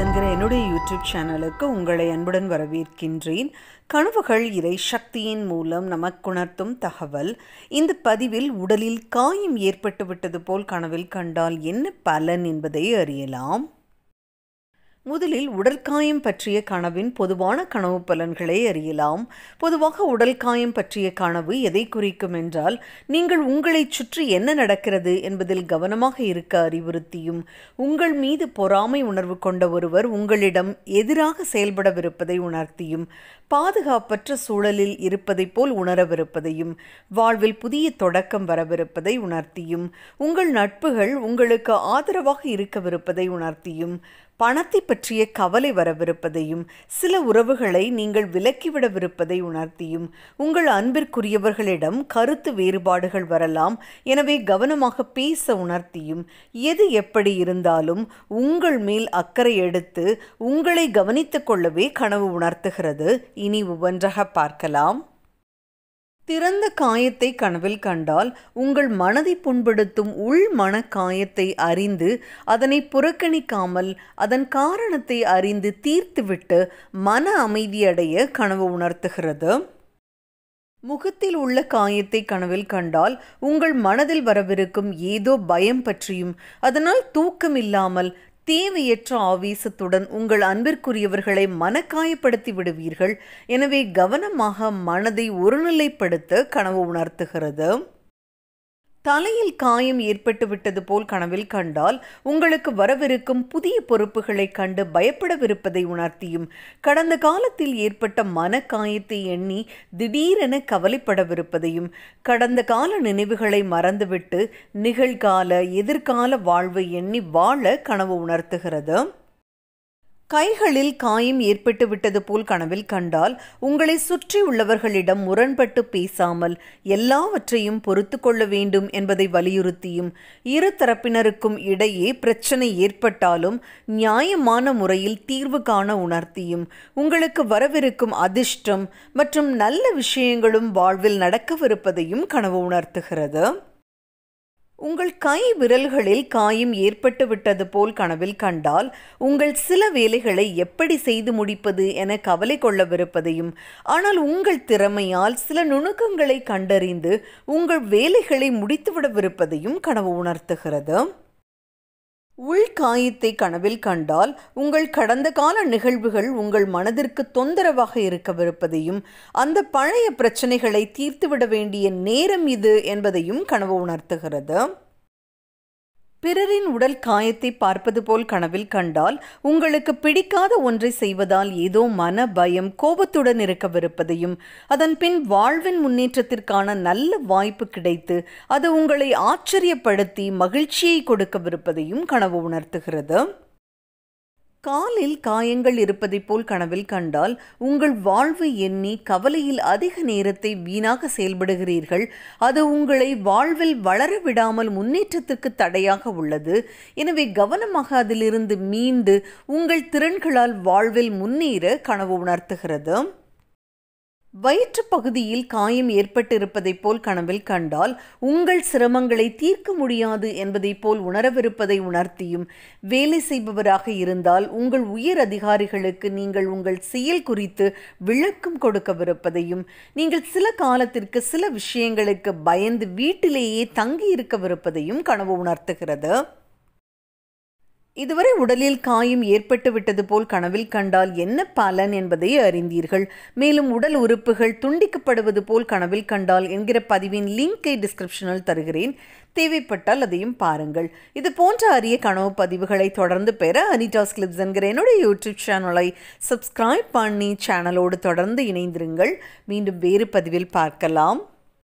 என்கிற என்னுடைய யூடியூப் சேனலுக்கு உங்களை அன்புடன் வரவேற்கின்றேன் கனவுகள் இறை சக்தியின் மூலம் நமக்குணர்த்தும் தகவல் இந்த பதிவில் உடலில் காயம் ஏற்பட்டுவிட்டது போல் கனவில் கண்டால் என்ன பலன் என்பதை அறியலாம் முதலில் உடல் காயம் பற்றிய கனவின் பொதுவான கனவு பலன்களை அறியலாம் பொதுவாக உடல் காயம் பற்றிய கனவு எதை குறிக்கும் என்றால் நீங்கள் உங்களை சுற்றி என்ன நடக்கிறது என்பதில் கவனமாக இருக்க அறிவுறுத்தியும் உங்கள் மீது பொறாமை உணர்வு கொண்ட ஒருவர் உங்களிடம் எதிராக செயல்படவிருப்பதை உணர்த்தியும் பாதுகாப்பற்ற சூழலில் இருப்பதைப் போல் உணரவிருப்பதையும் வாழ்வில் புதிய தொடக்கம் வரவிருப்பதை உணர்த்தியும் உங்கள் நட்புகள் உங்களுக்கு ஆதரவாக இருக்கவிருப்பதை உணர்த்தியும் பணத்தை பற்றிய கவலை வரவிருப்பதையும் சில உறவுகளை நீங்கள் விலக்கிவிடவிருப்பதை உணர்த்தியும் உங்கள் அன்பிற்குரியவர்களிடம் கருத்து வேறுபாடுகள் வரலாம் எனவே கவனமாக பேச உணர்த்தியும் எது எப்படி இருந்தாலும் உங்கள் மேல் அக்கறை எடுத்து உங்களை கவனித்துக் கொள்ளவே கனவு உணர்த்துகிறது இனி ஒவ்வொன்றாக பார்க்கலாம் திறந்த காயத்தை கனவில் கண்டால் உங்கள் மனதை புண்படுத்தும் உள் மன காயத்தை அறிந்து அதனை புறக்கணிக்காமல் அதன் காரணத்தை அறிந்து தீர்த்துவிட்டு மன அமைதியடைய கனவு உணர்த்துகிறது முகத்தில் உள்ள காயத்தை கனவில் கண்டால் உங்கள் மனதில் வரவிருக்கும் ஏதோ பயம் பற்றியும் அதனால் தூக்கம் இல்லாமல் தேவையற்ற ஆவேசத்துடன் உங்கள் அன்பிற்குரியவர்களை மனக்காயப்படுத்தி விடுவீர்கள் எனவே கவனமாக மனதை ஒருநிலைப்படுத்த கனவு உணர்த்துகிறது தலையில் காயம் ஏற்பட்டு விட்டது போல் கனவில் கண்டால் உங்களுக்கு வரவிருக்கும் புதிய பொறுப்புகளை கண்டு பயப்படவிருப்பதை உணர்த்தியும் கடந்த காலத்தில் ஏற்பட்ட மன காயத்தை எண்ணி திடீரென கவலைப்படவிருப்பதையும் கடந்த கால நினைவுகளை மறந்துவிட்டு நிகழ்கால எதிர்கால வாழ்வை எண்ணி வாழ கனவு உணர்த்துகிறது கைகளில் காயம் ஏற்பட்டு விட்டது போல் கனவில் கண்டால் உங்களை சுற்றி உள்ளவர்களிடம் முரண்பட்டு பேசாமல் எல்லாவற்றையும் பொறுத்து கொள்ள வேண்டும் என்பதை வலியுறுத்தியும் இரு தரப்பினருக்கும் இடையே பிரச்சனை ஏற்பட்டாலும் நியாயமான முறையில் தீர்வு காண உணர்த்தியும் உங்களுக்கு வரவிருக்கும் அதிர்ஷ்டம் மற்றும் நல்ல விஷயங்களும் வாழ்வில் நடக்கவிருப்பதையும் கனவு உணர்த்துகிறது உங்கள் கை விரல்களில் காயம் ஏற்பட்டு விட்டது போல் கனவில் கண்டால் உங்கள் சில வேலைகளை எப்படி செய்து முடிப்பது என கவலை கொள்ளவிருப்பதையும் ஆனால் உங்கள் திறமையால் சில நுணுக்கங்களை கண்டறிந்து உங்கள் வேலைகளை முடித்துவிடவிருப்பதையும் கனவு உணர்த்துகிறது உள்காயத்தை கனவில் கண்டால் உங்கள் கடந்த கால நிகழ்வுகள் உங்கள் மனதிற்கு தொந்தரவாக இருக்கவிருப்பதையும் அந்த பழைய பிரச்சனைகளை தீர்த்துவிட வேண்டிய நேரம் இது என்பதையும் கனவு உணர்த்துகிறது பிறரின் உடல் காயத்தை பார்ப்பது போல் கனவில் கண்டால் உங்களுக்கு பிடிக்காத ஒன்றை செய்வதால் ஏதோ மன பயம் கோபத்துடன் இருக்கவிருப்பதையும் அதன் பின் வாழ்வின் முன்னேற்றத்திற்கான நல்ல வாய்ப்பு கிடைத்து அது உங்களை ஆச்சரியப்படுத்தி மகிழ்ச்சியை கொடுக்கவிருப்பதையும் கனவு உணர்த்துகிறது காலில் காயங்கள் இருப்பதைப் போல் கனவில் கண்டால் உங்கள் வாழ்வு எண்ணி கவலையில் அதிக நேரத்தை வீணாக செயல்படுகிறீர்கள் அது உங்களை வாழ்வில் வளர விடாமல் முன்னேற்றத்திற்கு தடையாக உள்ளது எனவே கவனமாக அதிலிருந்து மீண்டு உங்கள் திறன்களால் வாழ்வில் முன்னேற கனவு உணர்த்துகிறது வயிற்று பகுதியில் காயம் ஏற்பட்டிருப்பதைப் போல் கனவில் கண்டால் உங்கள் சிரமங்களை தீர்க்க முடியாது என்பதைப் போல் உணரவிருப்பதை உணர்த்தியும் வேலை செய்பவராக இருந்தால் உங்கள் உயர் அதிகாரிகளுக்கு நீங்கள் உங்கள் செயல் குறித்து விளக்கம் கொடுக்கவிருப்பதையும் நீங்கள் சில காலத்திற்கு சில விஷயங்களுக்கு பயந்து வீட்டிலேயே தங்கியிருக்கவிருப்பதையும் கனவு உணர்த்துகிறது இதுவரை உடலில் காயம் ஏற்பட்டு விட்டது போல் கனவில் கண்டால் என்ன பலன் என்பதை அறிந்தீர்கள் மேலும் உடல் உறுப்புகள் துண்டிக்கப்படுவது போல் கனவில் கண்டால் என்கிற பதிவின் லிங்கை டிஸ்கிரிப்ஷனில் தருகிறேன் தேவைப்பட்டால் அதையும் பாருங்கள் இது போன்ற அரிய கனவு பதிவுகளை தொடர்ந்து பெற அனிடாஸ் கிளிப்ஸ் என்கிற என்னுடைய யூடியூப் சேனலை சப்ஸ்கிரைப் பண்ணி சேனலோடு தொடர்ந்து இணைந்திருங்கள் மீண்டும் வேறு பதிவில் பார்க்கலாம்